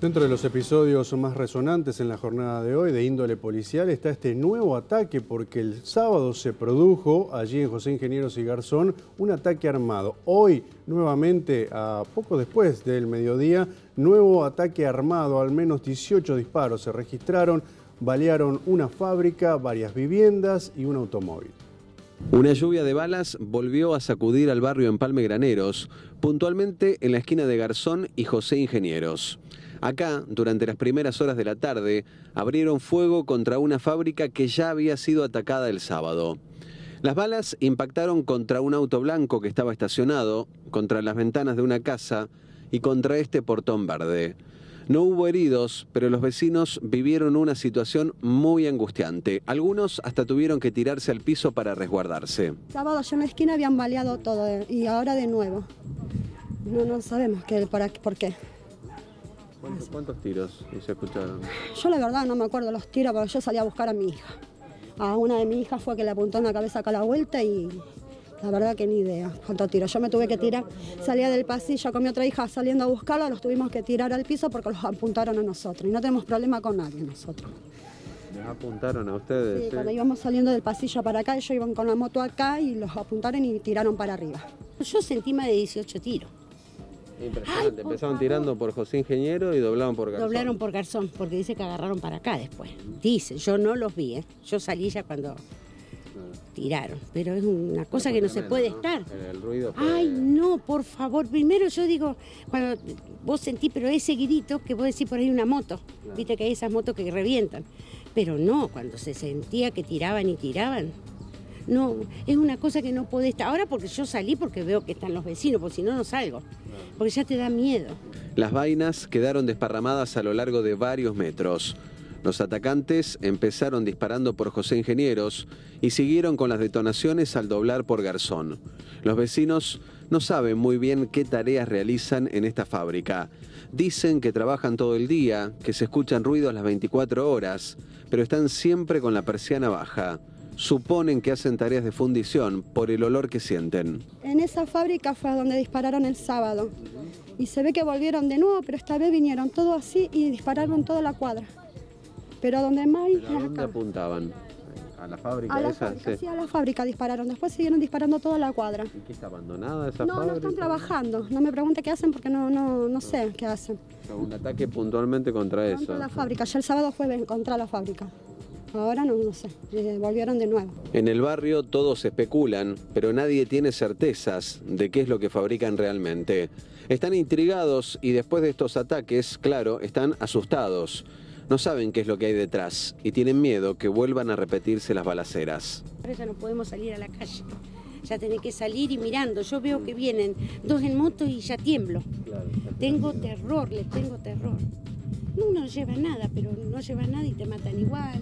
Dentro de los episodios más resonantes en la jornada de hoy de índole policial está este nuevo ataque porque el sábado se produjo allí en José Ingenieros y Garzón un ataque armado. Hoy, nuevamente, a poco después del mediodía, nuevo ataque armado, al menos 18 disparos se registraron, balearon una fábrica, varias viviendas y un automóvil. Una lluvia de balas volvió a sacudir al barrio Empalme Graneros, puntualmente en la esquina de Garzón y José Ingenieros. Acá, durante las primeras horas de la tarde, abrieron fuego contra una fábrica que ya había sido atacada el sábado. Las balas impactaron contra un auto blanco que estaba estacionado, contra las ventanas de una casa y contra este portón verde. No hubo heridos, pero los vecinos vivieron una situación muy angustiante. Algunos hasta tuvieron que tirarse al piso para resguardarse. El Sábado en la esquina habían baleado todo eh, y ahora de nuevo. No, no sabemos qué, por qué. ¿Cuántos, tiros se escucharon? Yo la verdad no me acuerdo los tiros, pero yo salí a buscar a mi hija. A una de mis hijas fue que le apuntó en la cabeza acá la vuelta y la verdad que ni idea cuántos tiros. Yo me tuve que tirar, salía del pasillo con mi otra hija saliendo a buscarla, los tuvimos que tirar al piso porque los apuntaron a nosotros y no tenemos problema con nadie nosotros. ¿Les apuntaron a ustedes? Sí, ¿sí? cuando íbamos saliendo del pasillo para acá, ellos iban con la moto acá y los apuntaron y tiraron para arriba. Yo sentí más de 18 tiros. Impresionante. Empezaron tirando por José Ingeniero y doblaron por Garzón. Doblaron por Garzón, porque dice que agarraron para acá después. Dice, yo no los vi, ¿eh? Yo salí ya cuando tiraron, pero es una cosa que no se puede estar. ruido Ay, no, por favor, primero yo digo, cuando vos sentí, pero es seguidito que vos decís por ahí una moto, viste que hay esas motos que revientan, pero no, cuando se sentía que tiraban y tiraban, no, es una cosa que no estar Ahora porque yo salí porque veo que están los vecinos, por si no, no salgo. Porque ya te da miedo. Las vainas quedaron desparramadas a lo largo de varios metros. Los atacantes empezaron disparando por José Ingenieros y siguieron con las detonaciones al doblar por Garzón. Los vecinos no saben muy bien qué tareas realizan en esta fábrica. Dicen que trabajan todo el día, que se escuchan ruidos las 24 horas, pero están siempre con la persiana baja suponen que hacen tareas de fundición por el olor que sienten. En esa fábrica fue donde dispararon el sábado y se ve que volvieron de nuevo, pero esta vez vinieron todo así y dispararon toda la cuadra. Pero donde más... ¿A dónde apuntaban? ¿A la fábrica? Fábrica, sí. a la fábrica dispararon. Después siguieron disparando toda la cuadra. ¿Y qué está abandonada esa fábrica? No, no están trabajando. No me pregunte qué hacen porque no, no, no sé qué hacen. Un ataque puntualmente contra, eso. Contra la fábrica. Ya el sábado fue contra la fábrica. Ahora no, no sé, eh, volvieron de nuevo. En el barrio todos especulan, pero nadie tiene certezas de qué es lo que fabrican realmente. Están intrigados y después de estos ataques, claro, están asustados. No saben qué es lo que hay detrás y tienen miedo que vuelvan a repetirse las balaceras. Ahora ya no podemos salir a la calle. Ya tenés que salir y mirando. Yo veo que vienen dos en moto y ya tiemblo. tengo terror, les tengo terror. Uno no lleva nada, pero no lleva nada y te matan igual.